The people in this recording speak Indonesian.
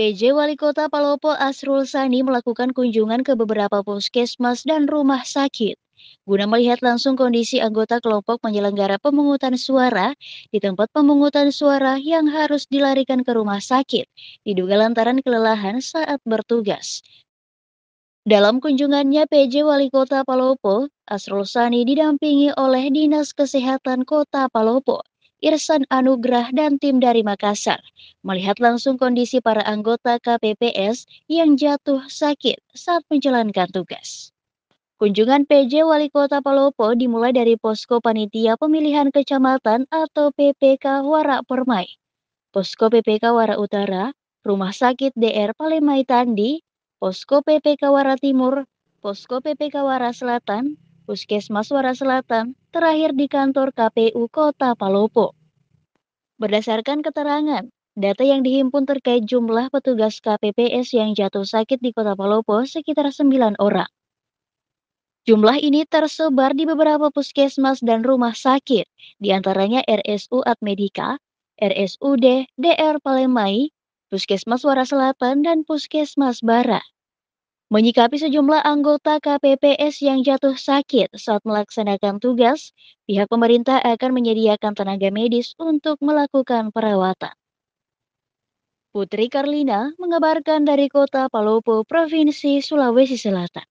PJ Wali Kota Palopo Asrul Sani melakukan kunjungan ke beberapa puskesmas dan rumah sakit guna melihat langsung kondisi anggota kelompok penyelenggara pemungutan suara di tempat pemungutan suara yang harus dilarikan ke rumah sakit, diduga lantaran kelelahan saat bertugas. Dalam kunjungannya, PJ Wali Kota Palopo, Asrul Sani didampingi oleh Dinas Kesehatan Kota Palopo, Irsan Anugrah dan tim dari Makassar melihat langsung kondisi para anggota KPPS yang jatuh sakit saat menjalankan tugas. Kunjungan PJ Wali Kota Palopo dimulai dari Posko Panitia Pemilihan Kecamatan atau PPK Wara Permai, Posko PPK Wara Utara, Rumah Sakit DR Palemai Tandi, Posko PPK Wara Timur, Posko PPK Wara Selatan, Puskesmas Suara Selatan, terakhir di kantor KPU Kota Palopo. Berdasarkan keterangan, data yang dihimpun terkait jumlah petugas KPPS yang jatuh sakit di Kota Palopo sekitar 9 orang. Jumlah ini tersebar di beberapa puskesmas dan rumah sakit, diantaranya RSU Admedika, RSUD DR Palemai, Puskesmas Suara Selatan, dan Puskesmas Barat. Menyikapi sejumlah anggota KPPS yang jatuh sakit saat melaksanakan tugas, pihak pemerintah akan menyediakan tenaga medis untuk melakukan perawatan. Putri Karlina mengabarkan dari kota Palopo, Provinsi Sulawesi Selatan.